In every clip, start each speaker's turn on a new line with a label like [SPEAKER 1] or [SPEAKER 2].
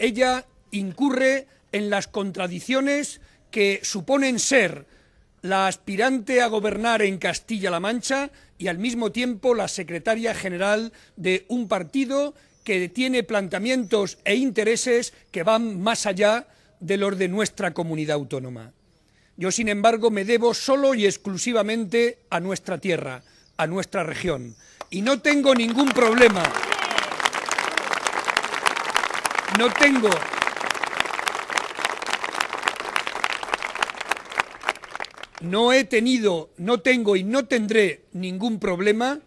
[SPEAKER 1] ella incurre en las contradicciones que suponen ser la aspirante a gobernar en Castilla-La Mancha y al mismo tiempo la secretaria general de un partido que tiene planteamientos e intereses que van más allá de los de nuestra comunidad autónoma. Yo, sin embargo, me debo solo y exclusivamente a nuestra tierra, a nuestra región, y no tengo ningún problema no tengo. No he tenido, no tengo y no tendré ningún problema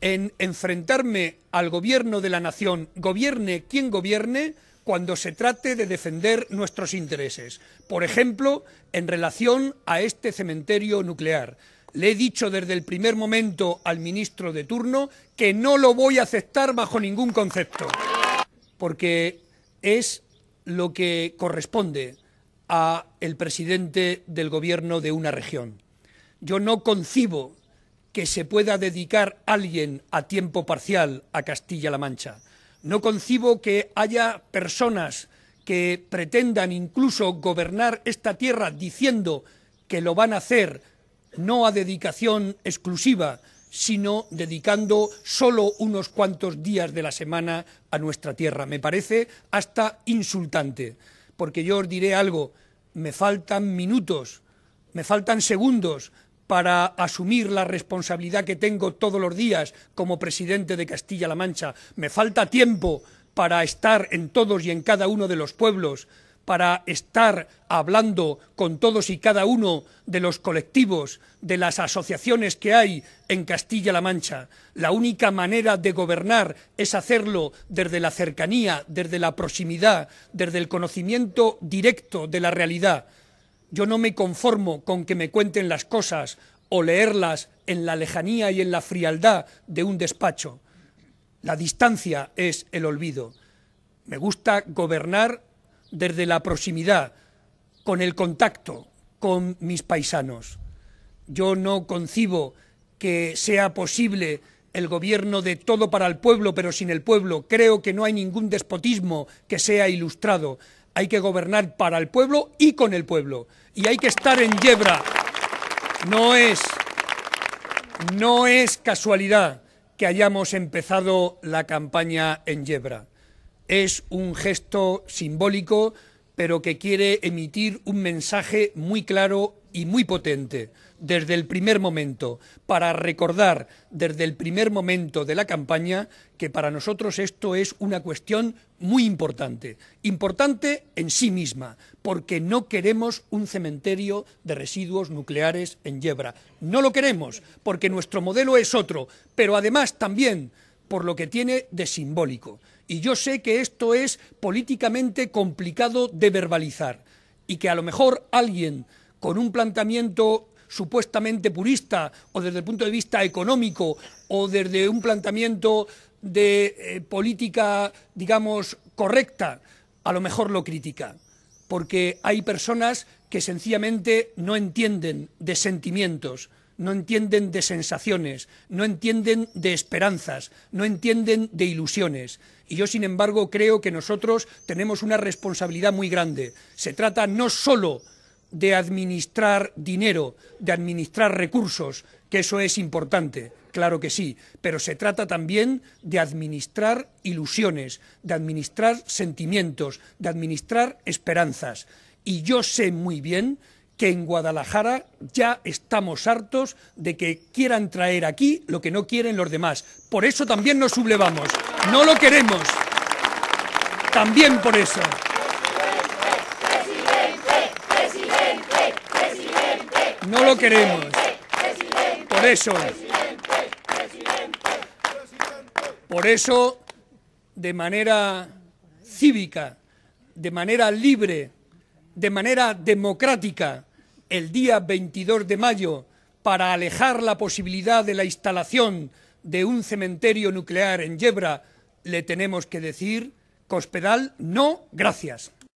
[SPEAKER 1] en enfrentarme al gobierno de la nación, gobierne quien gobierne, cuando se trate de defender nuestros intereses. Por ejemplo, en relación a este cementerio nuclear. Le he dicho desde el primer momento al ministro de turno que no lo voy a aceptar bajo ningún concepto, porque es lo que corresponde a el presidente del gobierno de una región. Yo no concibo que se pueda dedicar alguien a tiempo parcial a Castilla-La Mancha. No concibo que haya personas que pretendan incluso gobernar esta tierra diciendo que lo van a hacer no a dedicación exclusiva, sino dedicando solo unos cuantos días de la semana a nuestra tierra. Me parece hasta insultante, porque yo os diré algo, me faltan minutos, me faltan segundos para asumir la responsabilidad que tengo todos los días como presidente de Castilla-La Mancha. Me falta tiempo para estar en todos y en cada uno de los pueblos para estar hablando con todos y cada uno de los colectivos, de las asociaciones que hay en Castilla-La Mancha. La única manera de gobernar es hacerlo desde la cercanía, desde la proximidad, desde el conocimiento directo de la realidad. Yo no me conformo con que me cuenten las cosas o leerlas en la lejanía y en la frialdad de un despacho. La distancia es el olvido. Me gusta gobernar desde la proximidad, con el contacto con mis paisanos. Yo no concibo que sea posible el gobierno de todo para el pueblo, pero sin el pueblo. Creo que no hay ningún despotismo que sea ilustrado. Hay que gobernar para el pueblo y con el pueblo. Y hay que estar en yebra. No es, no es casualidad que hayamos empezado la campaña en yebra es un gesto simbólico, pero que quiere emitir un mensaje muy claro y muy potente desde el primer momento, para recordar desde el primer momento de la campaña que para nosotros esto es una cuestión muy importante, importante en sí misma, porque no queremos un cementerio de residuos nucleares en Yebra. No lo queremos, porque nuestro modelo es otro, pero además también por lo que tiene de simbólico. Y yo sé que esto es políticamente complicado de verbalizar y que a lo mejor alguien con un planteamiento supuestamente purista o desde el punto de vista económico o desde un planteamiento de eh, política, digamos, correcta, a lo mejor lo critica, porque hay personas que sencillamente no entienden de sentimientos, no entienden de sensaciones, no entienden de esperanzas, no entienden de ilusiones. Y yo, sin embargo, creo que nosotros tenemos una responsabilidad muy grande. Se trata no solo de administrar dinero, de administrar recursos, que eso es importante, claro que sí, pero se trata también de administrar ilusiones, de administrar sentimientos, de administrar esperanzas. Y yo sé muy bien que en Guadalajara ya estamos hartos de que quieran traer aquí lo que no quieren los demás. Por eso también nos sublevamos. No lo queremos. También por eso. No lo queremos. Por eso. Por eso, de manera cívica, de manera libre, de manera democrática el día 22 de mayo para alejar la posibilidad de la instalación de un cementerio nuclear en Yebra, le tenemos que decir, Cospedal, no, gracias.